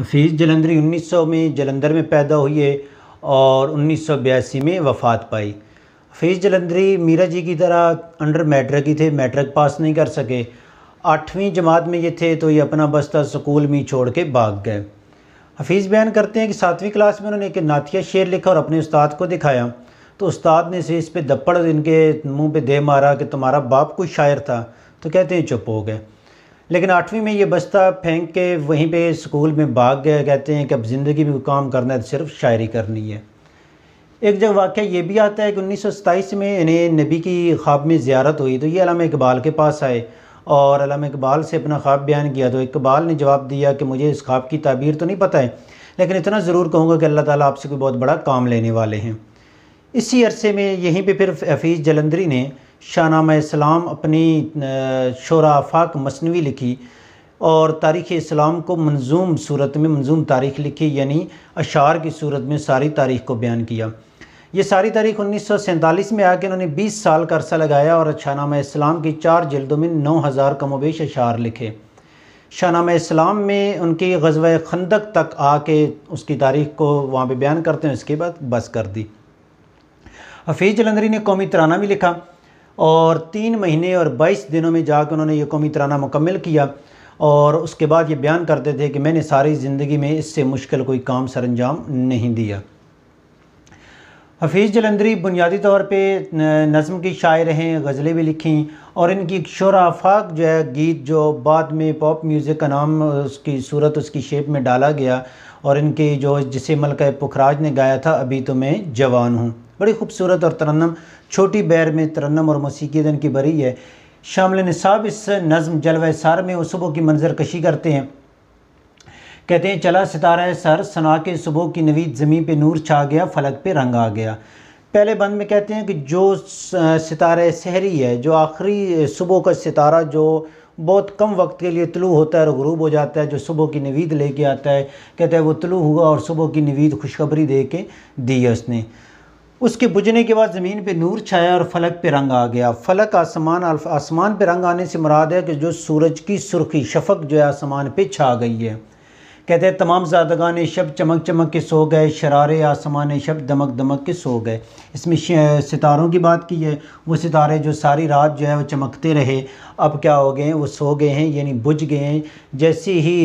हफीज़ जलंधरी 1900 में जलंधर में पैदा है और बयासी में वफ़ात पाई हफीज़ जलंधरी मीरा जी की तरह अंडर मैट्रिक ही थे मैट्रिक पास नहीं कर सके आठवीं जमात में ये थे तो ये अपना बस्ता स्कूल में छोड़ के भाग गए हफीज़ बयान करते हैं कि सातवीं क्लास में उन्होंने एक नातिया शेर लिखा और अपने उस्ताद को दिखाया तो उस्ताद ने इसे इस पर दप्पड़ इनके मुंह पे दे मारा कि तुम्हारा बाप कोई शायर था तो कहते हैं चुप हो गए लेकिन आठवीं में ये बस्ता फेंक के वहीं पे स्कूल में भाग गया कहते हैं कि अब ज़िंदगी में काम करना है तो सिर्फ शायरी करनी है एक जब वाक़ ये भी आता है कि उन्नीस में इन्हें नबी की ख्वाब में ज़्यारत हुई तो ये अलामा इकबाल के पास आए और अलामा इकबाल से अपना ख्वाब बयान किया तो इकबाल ने जवाब दिया कि मुझे इस ख्वाब की ताबीर तो नहीं पता है लेकिन इतना ज़रूर कहूँगा कि अल्लाह ताली आपसे कोई बहुत बड़ा काम लेने वाले हैं इसी अरसे में यहीं पर फिर हफीज़ जलंधरी ने शाहनामा इस्लाम अपनी आफाक मसनवी लिखी और तारीख़ इस्लाम को मंजूम सूरत में मंजूम तारीख़ लिखी यानी अशार की सूरत में सारी तारीख़ को बयान किया ये सारी तारीख उन्नीस सौ सैंतालीस में आके उन्होंने बीस साल का अरसा लगाया और शाहनामा इस्लाम की चार जल्दों में नौ हज़ार कमोबेश अशार लिखे शाहनामा इस्लाम में उनकी गजब खंदक तक आके उसकी तारीख को वहाँ पर बयान करते हैं उसके बाद बस कर दी हफीज़ जलंधरी ने कौमी तराना भी लिखा और तीन महीने और बाईस दिनों में जाकर उन्होंने ये कौमी तराना मुकम्मल किया और उसके बाद ये बयान करते थे कि मैंने सारी ज़िंदगी में इससे मुश्किल कोई काम सर अंजाम नहीं दिया हफीज़ जलंधरी बुनियादी तौर पे नज़म की शायर हैं गज़लें भी लिखीं और इनकी एक शराफाक जो है गीत जो बाद में पॉप म्यूज़िक का नाम उसकी सूरत उसकी शेप में डाला गया और इनके जो जिसे मलका पुखराज ने गाया था अभी तो मैं जवान हूँ बड़ी खूबसूरत और तरन्नम छोटी बैर में तरन्नम और मौसीकी की बरी है शामिल नसाब इस नज़म जलवा सार में सुबह की मंजर कशी करते हैं कहते हैं चला सितारा सर सना के सुबह की नवीद ज़मीन पे नूर छा गया फलक पे रंग आ गया पहले बंद में कहते हैं कि जो सितारा सहरी है जो आखिरी सुबह का सितारा जो बहुत कम वक्त के लिए तलु होता है और गरूब हो जाता है जो सुबह की नवीद लेके आता है कहते हैं वो तलु हुआ और सुबह की नवीद खुशखबरी दे के दी है उसने उसके बुझने के बाद ज़मीन पे नूर छाया और फलक पे रंग आ गया फलक आसमान आसमान पे रंग आने से मुराद है कि जो सूरज की सुर्खी शफक जो है आसमान पे छा गई है कहते हैं तमाम जादगान शब चमक चमक के सो गए शरार आसमान शब दमक दमक के सो गए इसमें सितारों की बात की है वो सितारे जो सारी रात जो है वो चमकते रहे अब क्या हो गए वो सो गए हैं यानी बुझ गए हैं जैसे ही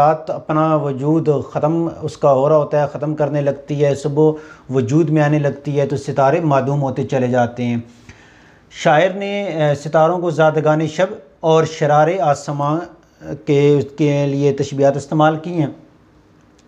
रात अपना वजूद ख़त्म उसका हो रहा होता है ख़त्म करने लगती है सुबह वजूद में आने लगती है तो सितारे मादूम होते चले जाते हैं शायर ने सितारों को जादगान शब और शरार आसमान के उसके लिए तशबियात इस्तेमाल की हैं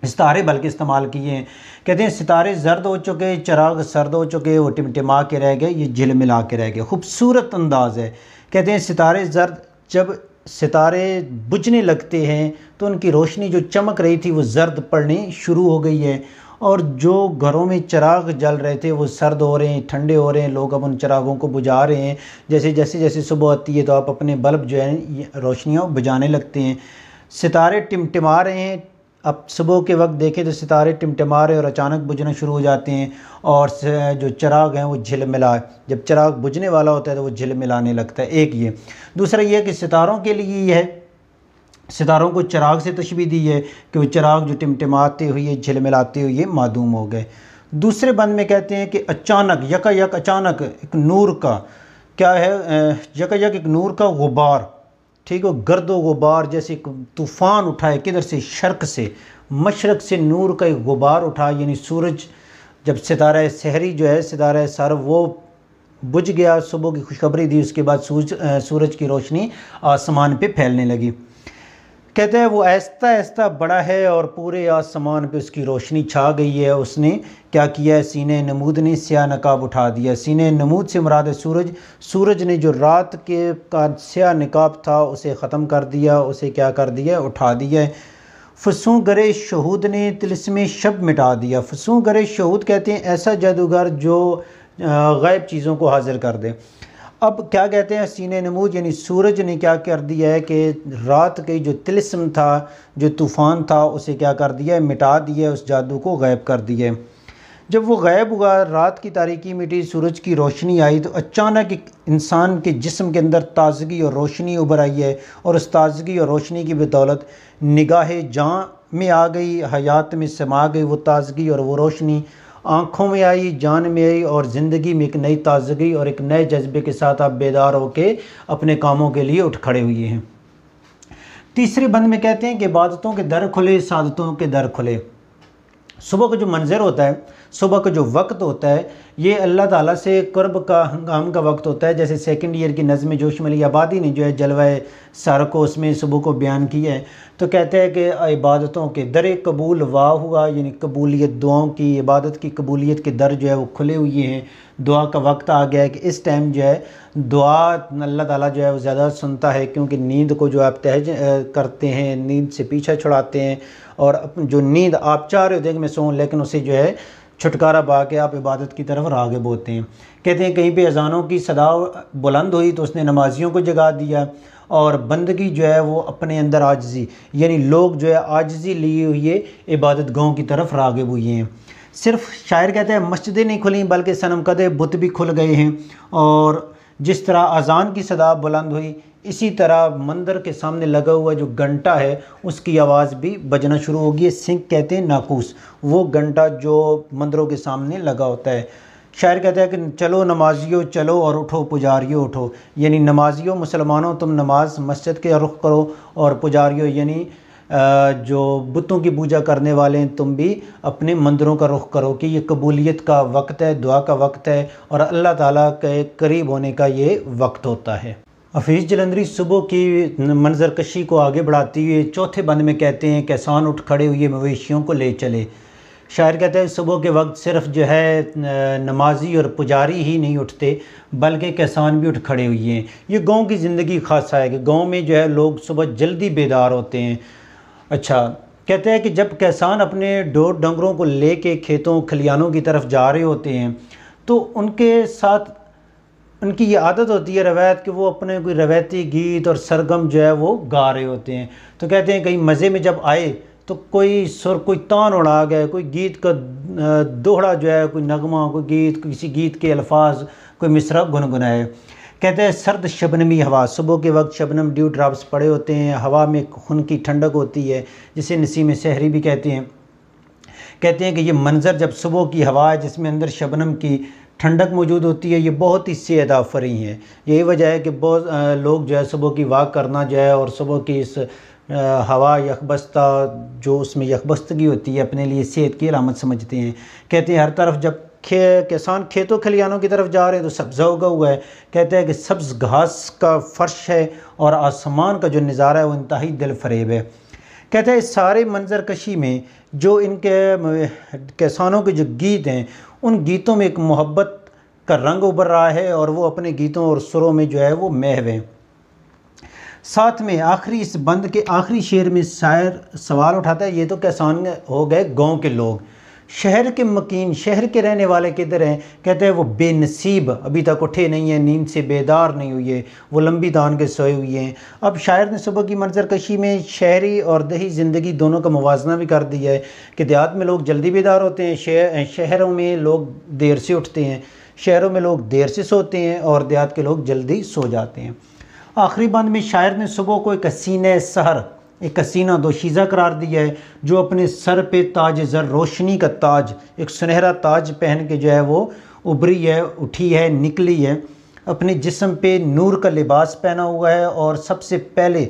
सितारे बल्कि इस्तेमाल किए हैं कहते हैं सितारे जर्द हो चुके चराग सर्द हो चुके वो टिमटिमा के रह गए ये झिल मिला के रह गए खूबसूरत अंदाज़ है कहते हैं सितारे जर्द जब सितारे बुझने लगते हैं तो उनकी रोशनी जो चमक रही थी वो जर्द पड़नी शुरू हो गई है और जो घरों में चिराग जल रहे थे वो सर्द हो रहे हैं ठंडे हो रहे हैं लोग अब उन चिरागों को बुझा रहे हैं जैसे जैसे जैसे सुबह आती है तो आप अपने बल्ब जो है रोशनियाँ बुझाने लगते हैं सितारे टिमटिमा रहे हैं अब सुबह के वक्त देखें तो सितारे टिमटिमा रहे और अचानक बुझना शुरू हो जाते हैं और जो चिराग हैं वो झिलमिला जब चिराग बुझने वाला होता है तो वो झिलमिलाने लगता है एक ये दूसरा ये कि सितारों के लिए ये है सितारों को चिराग से तशबी दी है कि वो चिराग जो टिमटिमाते हुए झिलमिलाते हुए मादूम हो गए दूसरे बंद में कहते हैं कि अचानक यका यक अचानक एक नूर का क्या है यका यक एक नूर का गुबार ठीक है गर्द गुबार जैसे एक तूफ़ान उठाए किधर से शर्क से मशरक से नूर का एक गुबार उठा यानी सूरज जब सितारा सहरी जो है सितारा सर वो बुझ गया सुबह की खुशखबरी दी उसके बाद सूरज सूरज की रोशनी आसमान पर फैलने लगी कहते हैं वो ऐसा ऐसा बड़ा है और पूरे आसमान पे उसकी रोशनी छा गई है उसने क्या किया है सीने नमूद ने स्या नकाब उठा दिया सीने नमूद से मुराद सूरज सूरज ने जो रात के का स्या नकाब था उसे ख़त्म कर दिया उसे क्या कर दिया उठा दिया है फसूँ गरे शहूद ने तिलस्म शब मिटा दिया फसू गरे शहूद कहते हैं ऐसा जादूगर जो गैब चीज़ों को हाजिर कर दे अब क्या कहते हैं सीने नमूज यानी सूरज ने क्या कर दिया है कि रात के जो तिलस्म था जो तूफ़ान था उसे क्या कर दिया है मिटा दिया उस जादू को गायब कर दिया है जब वो गायब हुआ रात की तारीकी मिटी सूरज की रोशनी आई तो अचानक इंसान के जिस्म के अंदर ताज़गी और रोशनी उभर आई है और उस ताज़गी और रोशनी की बदौलत निगाह जहाँ में आ गई हयात में समा गई वो ताज़गी और वो रोशनी आँखों में आई जान में आई और ज़िंदगी में एक नई ताज़गी और एक नए जज्बे के साथ आप बेदार होकर अपने कामों के लिए उठ खड़े हुए हैं तीसरे बंद में कहते हैं कि इबादतों के दर खुले सादतों के दर खुले सुबह का जो मंज़र होता है सुबह का जो वक्त होता है ये अल्लाह ताला से कुर्ब का हंगाम का वक्त होता है जैसे सेकंड ईयर की नज़म जोश मली आबादी ने जो है जलवा सार को उसमें सुबह को बयान किया है तो कहते हैं कि इबादतों के दर कबूल वाह हुआ यानी कबूलियत दुआओं की इबादत की कबूलियत के दर जो है वो खुले हुए हैं दुआ का वक्त आ गया है कि इस टाइम जो है दुआ अल्लाह ताला जो है वो ज़्यादा सुनता है क्योंकि नींद को जो आप तहज करते हैं नींद से पीछा छुड़ाते हैं और जो नींद आप चाह रहे हो देख में सोऊं लेकिन उसे जो है छुटकारा पा के आप इबादत की तरफ रागब होते हैं कहते हैं कहीं पर अजानों की सदा बुलंद हुई तो उसने नमाजियों को जगा दिया और बंदगी जो है वो अपने अंदर आजजी यानी लोग जो है आजजी लिए हुए इबादत गाहों की तरफ रागब हुई हैं सिर्फ शायर कहते हैं मस्जिदें नहीं खुली बल्कि सनम कदे बुत भी खुल गए हैं और जिस तरह अजान की सदा बुलंद हुई इसी तरह मंदिर के सामने लगा हुआ जो घंटा है उसकी आवाज़ भी बजना शुरू होगी सिंह कहते हैं नाकूस वो घंटा जो मंदिरों के सामने लगा होता है शायर कहता है कि चलो नमाजियो चलो और उठो पुजारियो उठो यानी नमाजियो मुसलमानों तुम नमाज मस्जिद के रुख करो और पुजारियो यानी जो बुतों की पूजा करने वाले हैं तुम भी अपने मंदिरों का रुख करो कि ये कबूलियत का वक्त है दुआ का वक्त है और अल्लाह ताला के करीब होने का ये वक्त होता है हफीज़ जलंधरी सुबह की मंजरकशी को आगे बढ़ाती हुए चौथे बंद में कहते हैं किसान उठ खड़े हुए मवेशियों को ले चले शायर कहते हैं सुबह के वक्त सिर्फ जो है नमाजी और पुजारी ही नहीं उठते बल्कि किसान भी उठ खड़े हुए हैं ये गांव की ज़िंदगी खासा है कि गांव में जो है लोग सुबह जल्दी बेदार होते हैं अच्छा कहते हैं कि जब किसान अपने डोर डंगरों को ले के खेतों खलियानों की तरफ जा रहे होते हैं तो उनके साथ उनकी ये आदत होती है रवायत कि वो अपने कोई रवायती गीत और सरगम जो है वो गा रहे होते हैं तो कहते हैं कहीं मज़े में जब आए तो कोई सुर कोई तान उड़ा गया कोई गीत का दोहड़ा जो है कोई नगमा कोई गीत किसी गीत के अल्फाज कोई मिसरा गुनगुनाए कहते हैं सर्द शबनमी हवा सुबह के वक्त शबनम ड्यू ड्राप्स पड़े होते हैं हवा में खून की ठंडक होती है जिसे नसीम सहरी भी कहते हैं कहते हैं कि ये मंज़र जब सुबह की हवा है जिसमें अंदर शबनम की ठंडक मौजूद होती है ये बहुत ही सेहत आफरी है यही वजह है कि बहुत लोग जो है सुबह की वाक करना जो है और सुबह की इस हवा यकबस्ता जो उसमें यकबस्तगी होती है अपने लिए सेहत की रामत समझते हैं कहते हैं हर तरफ जब खे किसान खेतों खलियानों की तरफ जा रहे हैं तो सब्ज़ा उगा हुआ है कहते हैं कि सब्ज़ घास का फर्श है और आसमान का जो नज़ारा है वो इंतहा दिल फरेब है कहते हैं इस सारे मंजरकशी में जो इनके किसानों के जो गीत हैं उन गीतों में एक मोहब्बत का रंग उभर रहा है और वो अपने गीतों और सुरों में जो है वो महव हैं साथ में आखिरी इस बंद के आखिरी शेर में शायर सवाल उठाता है ये तो कैसान हो गए गांव के लोग शहर के मकीन शहर के रहने वाले किधर हैं कहते हैं वो बेनसीब अभी तक उठे नहीं हैं नींद से बेदार नहीं हुए वो लंबी दान के सोए हुए हैं अब शायर ने सुबह की मंजरकशी में शहरी और दही ज़िंदगी दोनों का मुवजना भी कर दिया है कि देहात में लोग जल्दी बेदार होते हैं शहर शहरों में लोग देर से उठते हैं शहरों में लोग देर से सोते हैं और देहात के लोग जल्दी सो जाते हैं आखिरी बंद में शायर ने सुबह को एक हसीन सहर एक हसीना दोशीज़ा करार दिया है जो अपने सर पे ताज ज़र रोशनी का ताज एक सुनहरा ताज पहन के जो है वो उभरी है उठी है निकली है अपने जिसम पे नूर का लिबास पहना हुआ है और सबसे पहले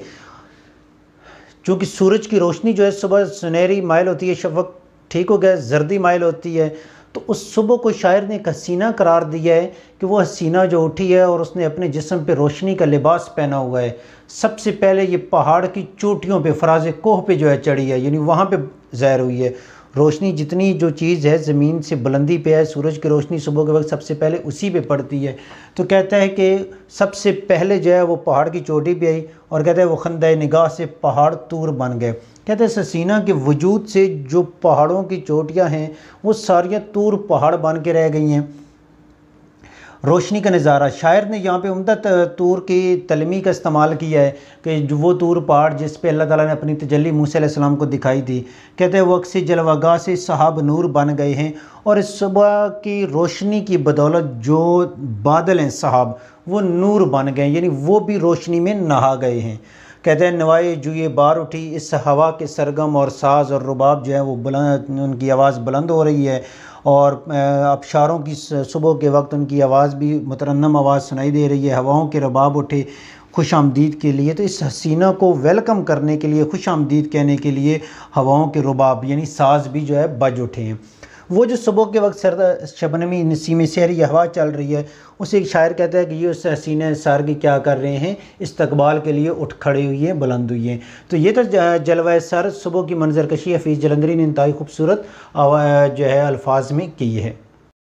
चूँकि सूरज की रोशनी जो है सुबह सुनहरी माइल होती है शब वक्त ठीक हो गया जर्दी माइल होती है तो उस सुबह को शायर ने एक हसीना करार दिया है कि वो हसीना जो उठी है और उसने अपने जिसम पे रोशनी का लिबास पहना हुआ है सबसे पहले ये पहाड़ की चोटियों पे फराज कोह पे जो है चढ़ी है यानी वहाँ पे ज़ाहिर हुई है रोशनी जितनी जो चीज़ है ज़मीन से बुलंदी पे है सूरज की रोशनी सुबह के वक्त सबसे पहले उसी पे पड़ती है तो कहता है कि सबसे पहले जो है वो पहाड़ की चोटी पे आई और कहता है वो खंदा निगाह से पहाड़ तूर बन गए कहते हैं ससीना के वजूद से जो पहाड़ों की चोटियाँ हैं वो सारियाँ तूर पहाड़ बन के रह गई हैं रोशनी का नज़ारा शायर ने यहाँ पे उमदा तूर की तलमी का इस्तेमाल किया है कि जो वो तूर पहाड़ जिस पे अल्लाह ताला ने अपनी तजली मूसम को दिखाई दी कहते हैं वक्त से जलवागा से साहब नूर बन गए हैं और इस सुबह की रोशनी की बदौलत जो बादल हैं साहब वो नूर बन गए यानी वो भी रोशनी में नहा गए हैं कहते हैं नवाए जुए बार उठी इस हवा के सरगम और साज और रुबाब जो है वो बुलंद उनकी आवाज़ बुलंद हो रही है और अबशारों की सुबह के वक्त उनकी आवाज़ भी मुतरनम आवाज़ सुनाई दे रही है हवाओं के रबाब उठे खुश आमदीद के लिए तो इस हसीना को वेलकम करने के लिए खुश आमदीद कहने के लिए हवाओं के रुबाब यानी साज भी जो है बज उठे हैं वो जो सुबह के वक्त सर शबनमी नसीम सहरी हवा चल रही है उसे एक शायर कहता है कि ये उस हसीन सारगी क्या कर रहे हैं इस्तबाल के लिए उठ खड़े हुई हैं बुलंद हुई हैं तो ये तो जलवा सर सुबह की मंजरकशी हफीज़ जलंधरी ने इंतहाई खूबसूरत जो है अल्फाज में की है